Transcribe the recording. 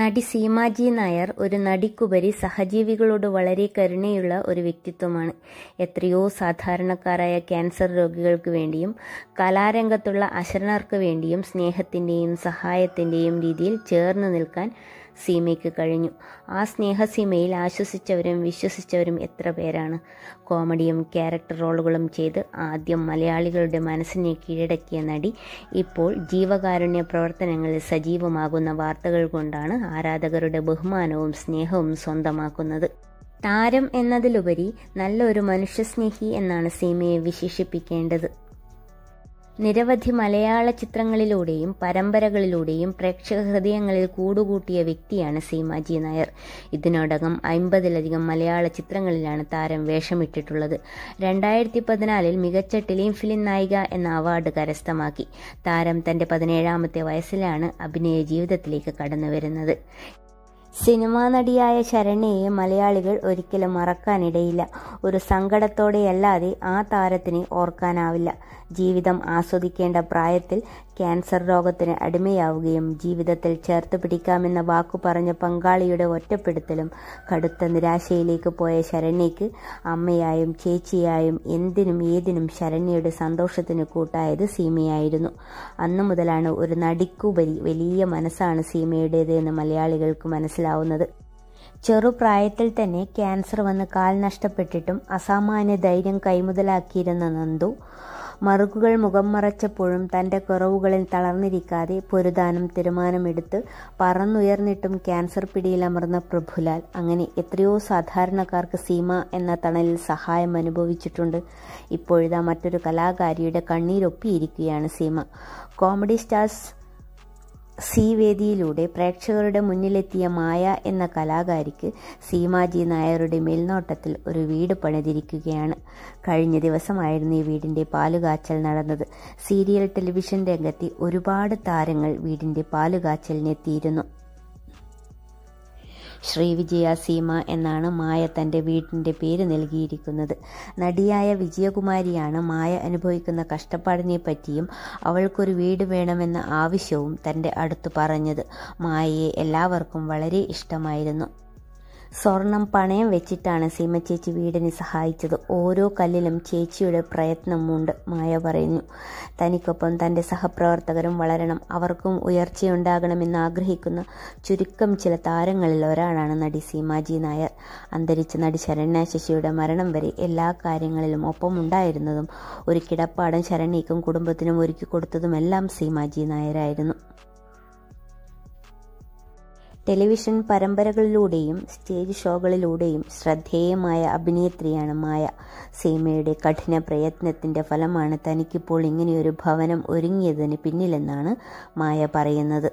നടി സീമാജി നായർ ഒരു നടിക്കുപരി സഹജീവികളോട് വളരെ കരുണയുള്ള ഒരു വ്യക്തിത്വമാണ് എത്രയോ സാധാരണക്കാരായ ക്യാൻസർ രോഗികൾക്ക് വേണ്ടിയും കലാരംഗത്തുള്ള അശരണർക്ക് വേണ്ടിയും സ്നേഹത്തിൻ്റെയും സഹായത്തിൻ്റെയും രീതിയിൽ ചേർന്ന് നിൽക്കാൻ സീമയ്ക്ക് കഴിഞ്ഞു ആ സ്നേഹസീമയിൽ ആശ്വസിച്ചവരും വിശ്വസിച്ചവരും എത്ര പേരാണ് കോമഡിയും ക്യാരക്ടർ റോളുകളും ചെയ്ത് ആദ്യം മലയാളികളുടെ മനസ്സിനെ കീഴടക്കിയ നടി ഇപ്പോൾ ജീവകാരുണ്യ പ്രവർത്തനങ്ങളിൽ സജീവമാകുന്ന വാർത്തകൾ കൊണ്ടാണ് ആരാധകരുടെ ബഹുമാനവും സ്നേഹവും സ്വന്തമാക്കുന്നത് താരം എന്നതിലുപരി നല്ലൊരു മനുഷ്യസ്നേഹി എന്നാണ് സീമയെ വിശേഷിപ്പിക്കേണ്ടത് നിരവധി മലയാള ചിത്രങ്ങളിലൂടെയും പരമ്പരകളിലൂടെയും പ്രേക്ഷക ഹൃദയങ്ങളിൽ കൂടുകൂട്ടിയ വ്യക്തിയാണ് സീമാജി നായർ ഇതിനോടകം അമ്പതിലധികം മലയാള ചിത്രങ്ങളിലാണ് താരം വേഷമിട്ടിട്ടുള്ളത് രണ്ടായിരത്തി പതിനാലിൽ മികച്ച ഫിലിം നായിക എന്ന അവാർഡ് കരസ്ഥമാക്കി താരം തന്റെ പതിനേഴാമത്തെ വയസ്സിലാണ് അഭിനയ ജീവിതത്തിലേക്ക് കടന്നു വരുന്നത് സിനിമാ നടിയായ ശരണ്യയെ മലയാളികൾ ഒരിക്കലും മറക്കാനിടയില്ല ഒരു സങ്കടത്തോടെയല്ലാതെ ആ താരത്തിനെ ഓർക്കാനാവില്ല ജീവിതം ആസ്വദിക്കേണ്ട പ്രായത്തിൽ ക്യാൻസർ രോഗത്തിന് അടിമയാവുകയും ജീവിതത്തിൽ ചേർത്ത് പിടിക്കാമെന്ന വാക്കു പറഞ്ഞ പങ്കാളിയുടെ ഒറ്റപ്പെടുത്തലും കടുത്ത നിരാശയിലേക്ക് പോയ ശരണ്യയ്ക്ക് അമ്മയായും ചേച്ചിയായും എന്തിനും ഏതിനും ശരണ്യയുടെ സന്തോഷത്തിന് കൂട്ടായത് സീമയായിരുന്നു അന്നു മുതലാണ് ഒരു നടിക്കുപരി വലിയ മനസ്സാണ് സീമയുടേത് എന്ന് മലയാളികൾക്ക് മനസ്സിലാവുന്നത് ചെറുപ്രായത്തിൽ തന്നെ ക്യാൻസർ വന്ന് കാൽ നഷ്ടപ്പെട്ടിട്ടും അസാമാന്യ ധൈര്യം കൈമുതലാക്കിയിരുന്ന നന്ദു മറുകുകൾ മുഖം മറച്ചപ്പോഴും തൻ്റെ കുറവുകളിൽ തളർന്നിരിക്കാതെ പൊരുതാനും തീരുമാനമെടുത്ത് പറന്നുയർന്നിട്ടും ക്യാൻസർ പിടിയിലമർന്ന പ്രഭുലാൽ അങ്ങനെ എത്രയോ സാധാരണക്കാർക്ക് സീമ എന്ന തണലിൽ സഹായം അനുഭവിച്ചിട്ടുണ്ട് ഇപ്പോഴിതാ മറ്റൊരു കലാകാരിയുടെ കണ്ണീരൊപ്പിയിരിക്കുകയാണ് സീമ കോമഡി സ്റ്റാർസ് സി വേദിയിലൂടെ പ്രേക്ഷകരുടെ മുന്നിലെത്തിയ മായ എന്ന കലാകാരിക്ക് സീമാജി നായരുടെ മേൽനോട്ടത്തിൽ ഒരു വീട് പണിതിരിക്കുകയാണ് കഴിഞ്ഞ ദിവസമായിരുന്നു ഈ വീടിൻ്റെ പാലുകാച്ചൽ നടന്നത് സീരിയൽ ടെലിവിഷൻ രംഗത്തെ ഒരുപാട് താരങ്ങൾ വീടിൻ്റെ പാലുകാച്ചലിനെത്തിയിരുന്നു ശ്രീവിജയ സീമ എന്നാണ് മായ തൻ്റെ വീടിൻ്റെ പേര് നൽകിയിരിക്കുന്നത് നടിയായ വിജയകുമാരിയാണ് മായ അനുഭവിക്കുന്ന കഷ്ടപ്പാടിനെ പറ്റിയും അവൾക്കൊരു വീട് വേണമെന്ന ആവശ്യവും തൻ്റെ അടുത്ത് പറഞ്ഞത് മായയെ എല്ലാവർക്കും വളരെ ഇഷ്ടമായിരുന്നു സ്വർണം പണയം വെച്ചിട്ടാണ് സീമ ചേച്ചി വീടിനെ സഹായിച്ചത് ഓരോ കല്ലിലും ചേച്ചിയുടെ പ്രയത്നമുണ്ട് മായ പറയുന്നു തനിക്കൊപ്പം തൻ്റെ സഹപ്രവർത്തകരും വളരണം അവർക്കും ഉയർച്ചയുണ്ടാകണമെന്ന് ആഗ്രഹിക്കുന്ന ചുരുക്കം ചില താരങ്ങളിൽ ഒരാളാണ് നടി സീമാജി നായർ അന്തരിച്ച നടി ശരണ്യ ശശിയുടെ മരണം വരെ എല്ലാ കാര്യങ്ങളിലും ഒപ്പമുണ്ടായിരുന്നതും ഒരു കിടപ്പാടം ശരണ്യക്കും കുടുംബത്തിനും ഒരുക്കി കൊടുത്തതുമെല്ലാം സീമാജി നായരായിരുന്നു ടെലിവിഷൻ പരമ്പരകളിലൂടെയും സ്റ്റേജ് ഷോകളിലൂടെയും ശ്രദ്ധേയമായ അഭിനേത്രിയാണ് മായ സീമയുടെ കഠിന പ്രയത്നത്തിന്റെ ഫലമാണ് തനിക്കിപ്പോൾ ഇങ്ങനെയൊരു ഭവനം ഒരുങ്ങിയതിന് പിന്നിലെന്നാണ് മായ പറയുന്നത്